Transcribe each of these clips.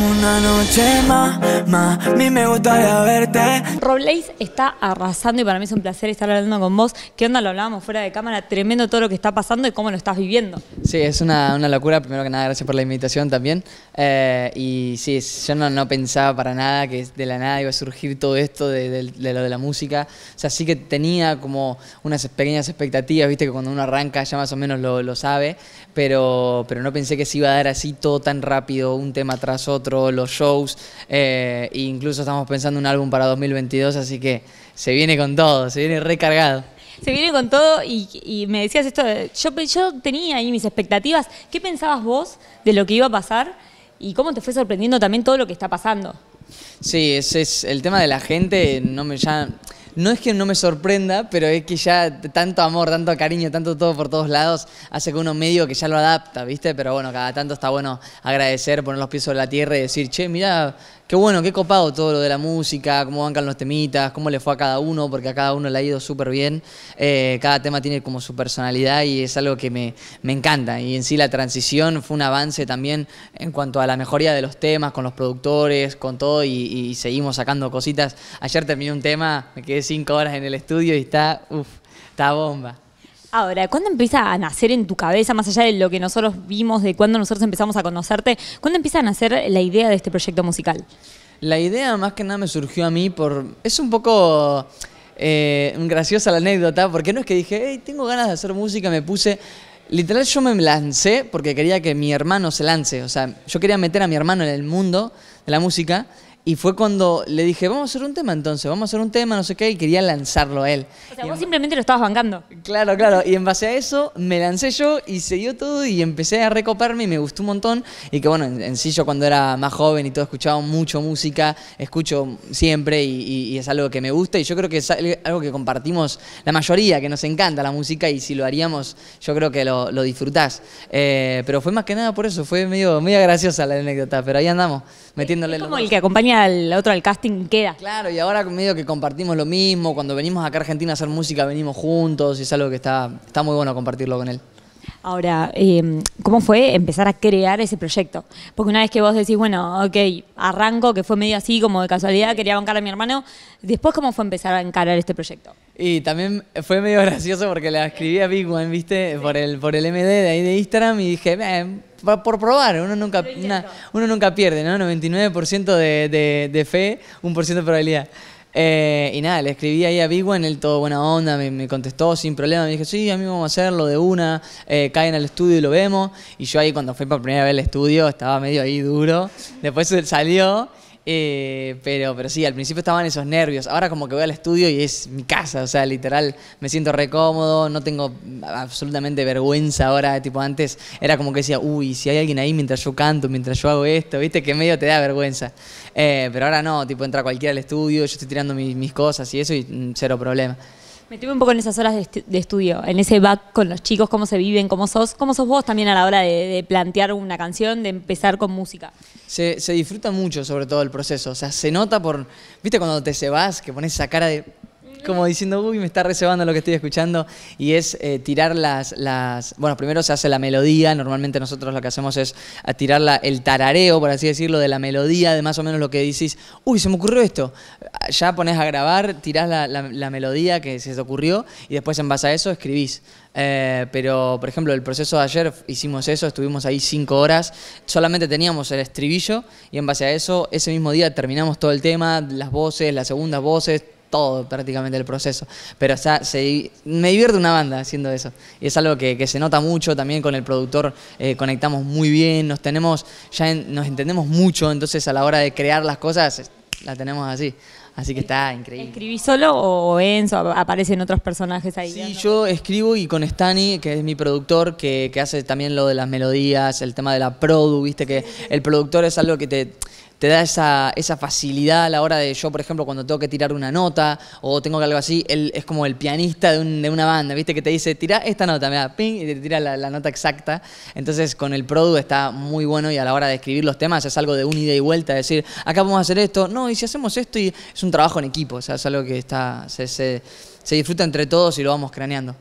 Una noche más, a mí me gustaría verte. Robles está arrasando y para mí es un placer estar hablando con vos. ¿Qué onda? Lo hablábamos fuera de cámara, tremendo todo lo que está pasando y cómo lo estás viviendo. Sí, es una, locura. Primero que nada, gracias por la invitación también. Eh, y sí, yo no, pensaba para nada que de la nada iba a surgir todo esto de, lo de la música. O sea, sí que tenía como unas pequeñas expectativas, viste que cuando uno arranca ya más o menos lo, sabe, pero, pero no pensé que se iba a dar así todo tan rápido, un tema tras otro los shows, e incluso estamos pensando un álbum para 2022, así que se viene con todo, se viene recargado. Se viene con todo y, me decías esto, yo, yo tenía ahí mis expectativas, ¿qué pensabas vos de lo que iba a pasar y cómo te fue sorprendiendo también todo lo que está pasando? Sí, ese es el tema de la gente, no me ya no es que no me sorprenda, pero es que ya tanto amor, tanto cariño, tanto todo por todos lados, hace que uno medio que ya lo adapta, ¿viste? Pero bueno, cada tanto está bueno agradecer, poner los pies sobre la tierra y decir, che, mira, qué bueno, qué copado todo lo de la música, cómo bancan los temitas, cómo le fue a cada uno, porque a cada uno le ha ido súper bien. Eh, cada tema tiene como su personalidad y es algo que me, encanta. Y en sí la transición fue un avance también en cuanto a la mejoría de los temas, con los productores, con todo, y, y seguimos sacando cositas. Ayer terminé un tema, me quedé cinco horas en el estudio y está, uff, está bomba. Ahora, ¿cuándo empieza a nacer en tu cabeza, más allá de lo que nosotros vimos, de cuando nosotros empezamos a conocerte, cuándo empieza a nacer la idea de este proyecto musical? La idea más que nada me surgió a mí por... Es un poco eh, graciosa la anécdota, porque no es que dije, hey, tengo ganas de hacer música, me puse... Literal yo me lancé porque quería que mi hermano se lance, o sea, yo quería meter a mi hermano en el mundo de la música y fue cuando le dije, vamos a hacer un tema entonces, vamos a hacer un tema, no sé qué, y quería lanzarlo a él. O sea, vos simplemente lo estabas bancando. Claro, claro. Y en base a eso me lancé yo y se dio todo y empecé a recoparme y me gustó un montón. Y que bueno, en, sí yo cuando era más joven y todo escuchaba mucho música, escucho siempre y, es algo que me gusta. Y yo creo que es algo que compartimos la mayoría, que nos encanta la música y si lo haríamos, yo creo que lo, lo disfrutás. Eh, pero fue más que nada por eso, fue medio, muy graciosa la anécdota, pero ahí andamos, metiéndole. como el que acompaña al otro al casting queda. Claro, y ahora medio que compartimos lo mismo, cuando venimos acá a Argentina a hacer música venimos juntos y es algo que está, está muy bueno compartirlo con él. Ahora, em, ¿cómo fue empezar a crear ese proyecto? Porque una vez que vos decís, bueno, ok, arranco, que fue medio así, como de casualidad, quería bancar a mi hermano, después, ¿cómo fue empezar a encarar este proyecto? Y también fue medio gracioso porque la escribí a Big One, ¿viste? Por el, por el MD de ahí de Instagram y dije, por probar, uno nunca, uno nunca pierde, ¿no? 99% de, de, de fe, 1% de probabilidad. Eh, y nada, le escribí ahí a Big One, él todo buena onda, me, contestó sin problema, me dije, sí, a mí vamos a hacerlo de una, eh, caen al estudio y lo vemos. Y yo ahí cuando fui por primera vez al estudio estaba medio ahí duro, después salió eh, pero, pero sí, al principio estaban esos nervios. Ahora como que voy al estudio y es mi casa, o sea, literal, me siento recómodo, no tengo absolutamente vergüenza ahora. Tipo, antes era como que decía, uy, si hay alguien ahí mientras yo canto, mientras yo hago esto, viste, que medio te da vergüenza. Eh, pero ahora no, tipo, entra cualquiera al estudio, yo estoy tirando mis cosas y eso y mm, cero problema. Me tuve un poco en esas horas de, estudio, en ese back con los chicos, cómo se viven, cómo sos, cómo sos vos también a la hora de, plantear una canción, de empezar con música. Se, se, disfruta mucho sobre todo el proceso, o sea, se nota por, viste cuando te se vas, que pones esa cara de, como diciendo, uy, me está recebando lo que estoy escuchando. Y es eh, tirar las, las. Bueno, primero se hace la melodía. Normalmente nosotros lo que hacemos es eh, tirar la, el tarareo, por así decirlo, de la melodía, de más o menos lo que decís, uy, se me ocurrió esto. Eh, ya pones a grabar, tirás la, melodía que se te ocurrió y después en base a eso escribís. pero, por ejemplo, el proceso de ayer hicimos eso, estuvimos ahí cinco horas, solamente teníamos el estribillo y en base a eso, ese mismo día terminamos todo el tema, las voces, las segundas voces, todo prácticamente el proceso. Pero o sea, se, me divierte una banda haciendo eso. Y es algo que, se nota mucho también con el productor. Eh, conectamos muy bien, nos tenemos, ya nos entendemos mucho, entonces a la hora de crear las cosas la tenemos así. Así que está increíble. ¿Escribís solo o Enzo? ¿Aparecen otros personajes ahí? Sí, yo escribo y con Stani, que es mi productor, que, que, hace también lo de las melodías, el tema de la produ, viste que el productor es algo que te te da esa, facilidad a la hora de yo, por ejemplo, cuando tengo que tirar una nota o tengo que algo así, él es como el pianista de, una banda, ¿viste? Que te dice, tira esta nota, me da ping y te tira la, nota exacta. Entonces con el Produ está muy bueno y a la hora de escribir los temas es algo de un ida y vuelta, es decir, acá podemos hacer esto, no, y si hacemos esto, y es un trabajo en equipo, o sea, es algo que está, se, disfruta entre todos y lo vamos craneando.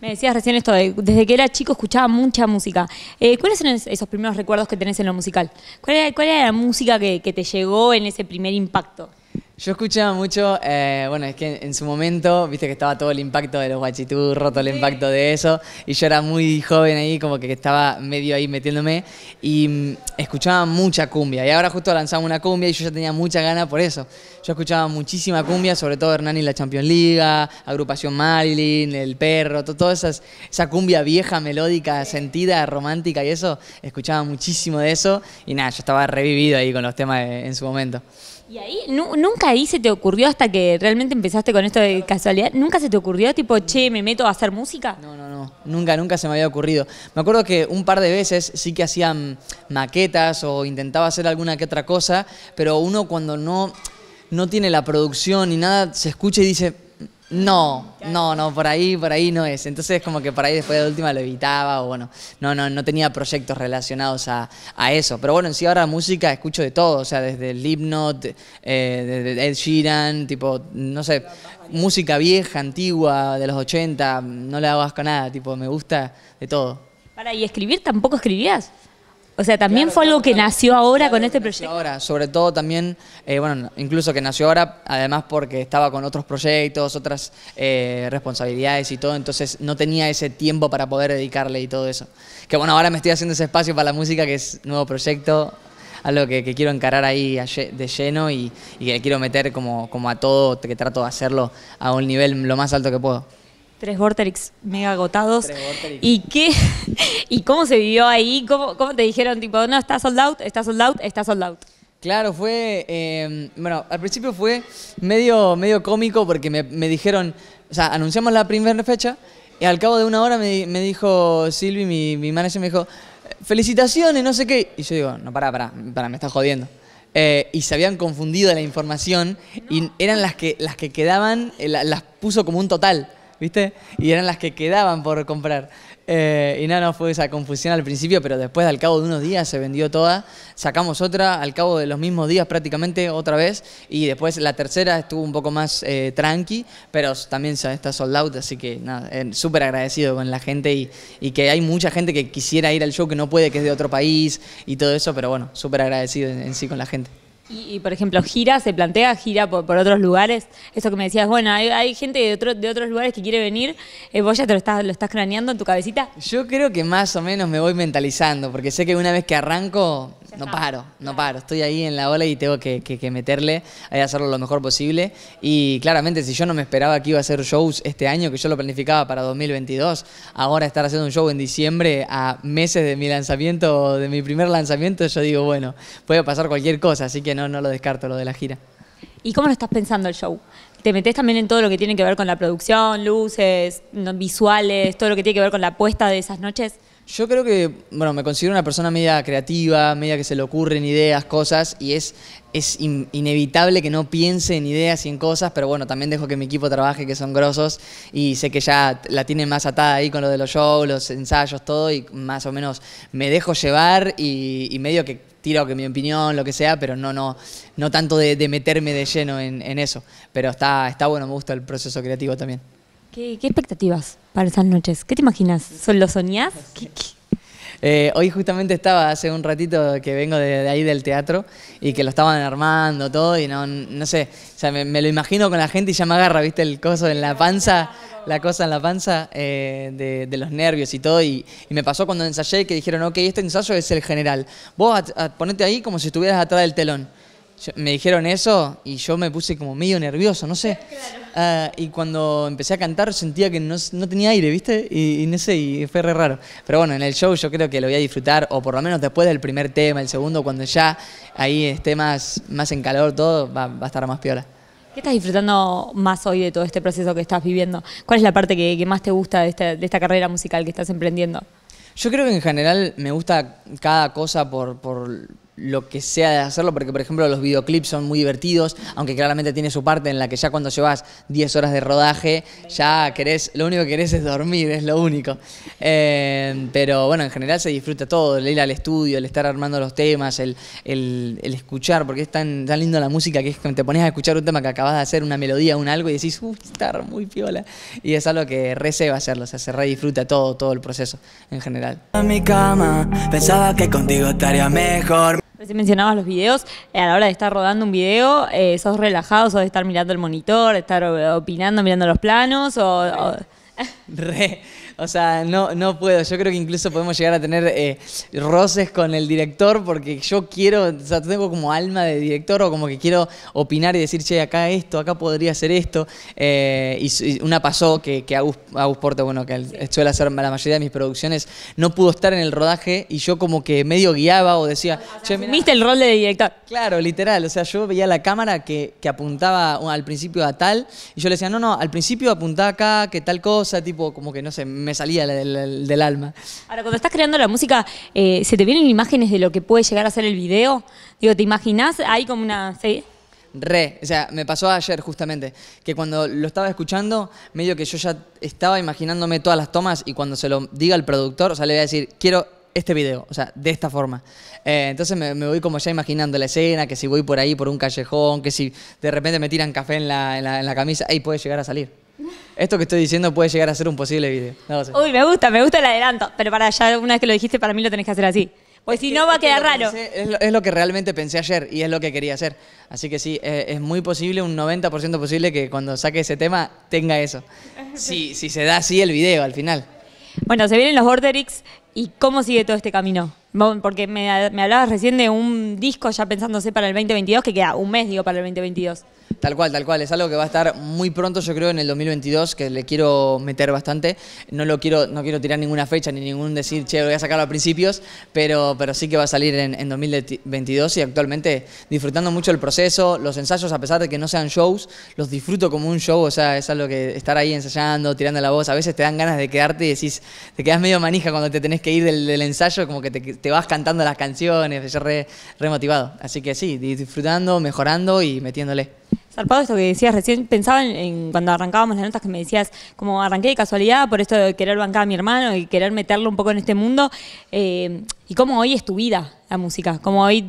Me decías recién esto desde que era chico escuchaba mucha música. Eh, ¿Cuáles esos primeros recuerdos que tenés en lo musical? ¿Cuál era, la música que te llegó en ese primer impacto? Yo escuchaba mucho, eh, bueno, es que en, su momento, viste que estaba todo el impacto de los guachiturros, roto el impacto de eso, y yo era muy joven ahí, como que estaba medio ahí metiéndome, y mm, escuchaba mucha cumbia, y ahora justo lanzamos una cumbia y yo ya tenía mucha gana por eso. Yo escuchaba muchísima cumbia, sobre todo Hernán y la Champions League, Agrupación Marilyn, El Perro, todo, toda esas, esa cumbia vieja, melódica, sentida, romántica y eso, escuchaba muchísimo de eso, y nada, yo estaba revivido ahí con los temas en su momento. ¿Y ahí nunca ahí se te ocurrió hasta que realmente empezaste con esto de casualidad? ¿Nunca se te ocurrió tipo, che, me meto a hacer música? No, no, no. Nunca, nunca se me había ocurrido. Me acuerdo que un par de veces sí que hacían maquetas o intentaba hacer alguna que otra cosa, pero uno cuando no, no tiene la producción ni nada, se escucha y dice, no, no, no, por ahí, por ahí no es. Entonces como que por ahí después de la última lo evitaba o bueno, no, no, no tenía proyectos relacionados a, eso. Pero bueno, en sí ahora música escucho de todo, o sea, desde el eh, desde Ed Sheeran, tipo, no sé, música vieja, antigua, de los 80, no le hago asco nada, tipo, me gusta de todo. Para, ¿y escribir tampoco escribías? O sea, también fue algo que nació ahora con este proyecto. Ahora, sobre todo también, eh, bueno, incluso que nació ahora, además porque estaba con otros proyectos, otras eh, responsabilidades y todo, entonces no tenía ese tiempo para poder dedicarle y todo eso. Que bueno, ahora me estoy haciendo ese espacio para la música, que es nuevo proyecto, algo que, quiero encarar ahí de lleno y, que quiero meter como, como a todo, que trato de hacerlo a un nivel lo más alto que puedo. Tres Vorterix mega agotados. ¿Y qué? ¿Y cómo se vivió ahí? ¿Cómo, ¿Cómo, te dijeron, tipo, no, está sold out, está sold out, está sold out? Claro, fue. Em, bueno, al principio fue medio, medio cómico porque me, dijeron. O sea, anunciamos la primera fecha y al cabo de una hora me, dijo Silvi, mi, manager, me dijo, felicitaciones, no sé qué. Y yo digo, no, para para me estás jodiendo. Eh, y se habían confundido la información y eran las que, las que quedaban, eh, las puso como un total. ¿viste? Y eran las que quedaban por comprar. Eh, y nada, no fue esa confusión al principio, pero después al cabo de unos días se vendió toda, sacamos otra al cabo de los mismos días prácticamente otra vez y después la tercera estuvo un poco más eh, tranqui, pero también está sold out, así que nada, eh, súper agradecido con la gente y, que hay mucha gente que quisiera ir al show que no puede, que es de otro país y todo eso, pero bueno, súper agradecido en sí con la gente. Y, por ejemplo, gira, se plantea gira por, otros lugares. Eso que me decías, bueno, hay, gente de, otros lugares que quiere venir. Eh, ¿Vos ya te estás, lo estás craneando en tu cabecita? Yo creo que más o menos me voy mentalizando, porque sé que una vez que arranco, no paro, no paro. Estoy ahí en la ola y tengo que, meterle, hay hacerlo lo mejor posible. Y claramente, si yo no me esperaba que iba a hacer shows este año, que yo lo planificaba para 2022, ahora estar haciendo un show en diciembre, a meses de mi lanzamiento, de mi primer lanzamiento, yo digo, bueno, puede pasar cualquier cosa, así que no, no lo descarto lo de la gira. ¿Y cómo lo estás pensando el show? te metes también en todo lo que tiene que ver con la producción, luces, visuales, todo lo que tiene que ver con la puesta de esas noches. Yo creo que, bueno, me considero una persona media creativa, media que se le ocurren ideas, cosas, y es, es inevitable que no piense en ideas y en cosas, pero bueno, también dejo que mi equipo trabaje, que son grosos, y sé que ya la tienen más atada ahí con lo de los shows, los ensayos, todo, y más o menos me dejo llevar y, medio que tiro que mi opinión, lo que sea, pero no, no, no tanto de, meterme de lleno en, eso. Pero está, está bueno, me gusta el proceso creativo también. ¿Qué, expectativas para esas noches? ¿Qué te imaginas? ¿Son soñás? Eh, hoy justamente estaba hace un ratito que vengo de, ahí del teatro y que lo estaban armando todo y no, no sé, me, lo imagino con la gente y ya me agarra, viste, el coso en la panza, la cosa en la panza eh, de, los nervios y todo. Y, me pasó cuando ensayé que dijeron, ok, este ensayo es el general. Vos ponete ahí como si estuvieras atrás del telón me dijeron eso y yo me puse como medio nervioso, no sé. Ah, y cuando empecé a cantar sentía que no, tenía aire, ¿viste? Y, no sé, y fue re raro. Pero bueno, en el show yo creo que lo voy a disfrutar, o por lo menos después del primer tema, el segundo, cuando ya ahí esté más, más en calor todo, va, a estar más piola. ¿Qué estás disfrutando más hoy de todo este proceso que estás viviendo? ¿Cuál es la parte que, más te gusta de esta, carrera musical que estás emprendiendo? Yo creo que en general me gusta cada cosa por lo que sea de hacerlo, porque por ejemplo los videoclips son muy divertidos, aunque claramente tiene su parte en la que ya cuando llevas 10 horas de rodaje, ya querés, lo único que querés es dormir, es lo único. Eh, pero bueno, en general se disfruta todo, el ir al estudio, el estar armando los temas, el, escuchar, porque es tan, la música que es que te pones a escuchar un tema que acabas de hacer, una melodía, un algo, y decís, uff, está muy piola. Y es algo que re va a hacerlo, o sea, se re disfruta todo, todo el proceso en general. En mi cama, pensaba que contigo estaría mejor. Recién mencionabas los videos. Eh, a la hora de estar rodando un video, eh, ¿sos relajado? ¿Sos de estar mirando el monitor, estar eh, opinando, mirando los planos? Re. O sea, no, no puedo. Yo creo que incluso podemos llegar a tener eh, roces con el director porque yo quiero, o sea, tengo como alma de director o como que quiero opinar y decir, che, acá esto, acá podría ser esto. Eh, y, una pasó que, que Agus, bueno, que suele hacer la mayoría de mis producciones, no pudo estar en el rodaje y yo como que medio guiaba o decía, o ah, ¿Viste el rol de director? Claro, literal. O sea, yo veía la cámara que, que apuntaba uh, al principio a tal y yo le decía, no, no, al principio apuntaba acá, que tal cosa, tipo, como que no sé, me salía del, alma. Ahora, cuando estás creando la música, eh, ¿se te vienen imágenes de lo que puede llegar a ser el video? Digo, ¿te imaginas? ahí como una... ¿sí? Re, o sea, me pasó ayer justamente, que cuando lo estaba escuchando, medio que yo ya estaba imaginándome todas las tomas y cuando se lo diga el productor, o sea, le voy a decir, quiero este video, o sea, de esta forma. Eh, entonces me, voy como ya imaginando la escena, que si voy por ahí, por un callejón, que si de repente me tiran café en la, en la camisa, ahí puede llegar a salir. Esto que estoy diciendo puede llegar a ser un posible video. No Uy, me gusta, me gusta el adelanto. Pero para ya una vez que lo dijiste, para mí lo tenés que hacer así. Pues si no va a quedar raro. es, lo, que realmente pensé ayer y es lo que quería hacer. Así que sí, eh, es, muy posible, un 90% posible que cuando saque ese tema tenga eso. Si, si se da así el video al final. Bueno, se vienen los Borderix y cómo sigue todo este camino. Porque me, me hablabas recién de un disco ya pensándose para el 2022 que queda un mes, digo, para el 2022. Tal cual, tal cual. Es algo que va a estar muy pronto, yo creo, en el 2022, que le quiero meter bastante. No lo quiero, no quiero tirar ninguna fecha ni ningún decir, che, voy a sacar, a principios, pero, pero sí que va a salir en, 2022 y actualmente disfrutando mucho el proceso. Los ensayos, a pesar de que no sean shows, los disfruto como un show. O sea, es algo que estar ahí ensayando, tirando la voz. A veces te dan ganas de quedarte y decís, te quedas medio manija cuando te tenés que ir del, ensayo, como que te, vas cantando las canciones, es re, re motivado. Así que sí, disfrutando, mejorando y metiéndole. Zarpado esto que decías recién, pensaba en, cuando arrancábamos las notas que me decías, como arranqué de casualidad por esto de querer bancar a mi hermano y querer meterlo un poco en este mundo, eh, y cómo hoy es tu vida la música, cómo hoy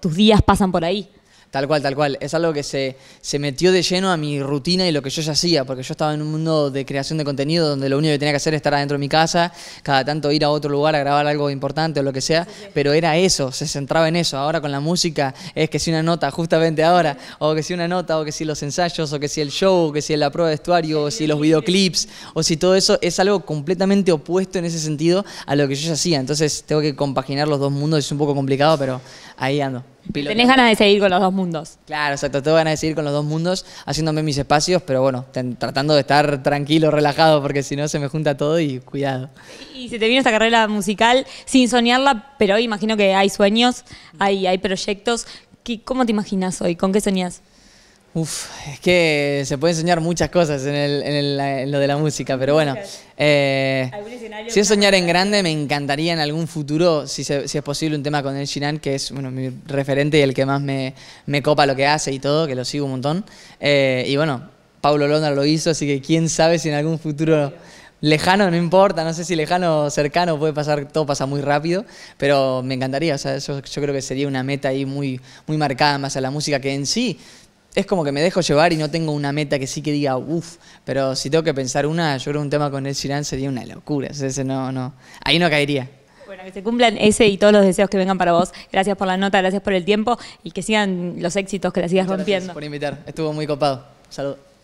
tus días pasan por ahí. Tal cual, tal cual. Es algo que se, se metió de lleno a mi rutina y lo que yo ya hacía, porque yo estaba en un mundo de creación de contenido donde lo único que tenía que hacer era estar adentro de mi casa, cada tanto ir a otro lugar a grabar algo importante o lo que sea, pero era eso, se centraba en eso. Ahora con la música es que si una nota, justamente ahora, o que si una nota, o que si los ensayos, o que si el show, o que si la prueba de vestuario, o si los videoclips, o si todo eso es algo completamente opuesto en ese sentido a lo que yo ya hacía. Entonces tengo que compaginar los dos mundos, es un poco complicado, pero ahí ando. Tenés ganas de seguir con los dos mundos. Claro, exacto. Tengo ganas de seguir con los dos mundos, haciéndome mis espacios, pero bueno, tratando de estar tranquilo, relajado, porque si no se me junta todo y cuidado. Y se te viene esa carrera musical sin soñarla, pero hoy imagino que hay sueños, hay, hay proyectos. ¿Cómo te imaginas hoy? ¿Con qué soñás? Uf, es que se puede soñar muchas cosas en, lo de la música, pero bueno. Eh, si es soñar en grande, me encantaría en algún futuro, si, es posible, un tema con el Shinan, que es bueno, mi referente y el que más me, copa lo que hace y todo, que lo sigo un montón. Eh, y bueno, Pablo Londra lo hizo, así que quién sabe si en algún futuro lejano, no importa, no sé si lejano o cercano, puede pasar, todo pasa muy rápido, pero me encantaría, o sea, yo, yo creo que sería una meta ahí muy, muy marcada más a la música que en sí es como que me dejo llevar y no tengo una meta que sí que diga, uff, pero si tengo que pensar una, yo creo un tema con el Sheeran sería una locura. Ese no, no, ahí no caería. Bueno, que se cumplan ese y todos los deseos que vengan para vos. Gracias por la nota, gracias por el tiempo y que sigan los éxitos, que la sigas rompiendo. Gracias por invitar, estuvo muy copado. Saludos.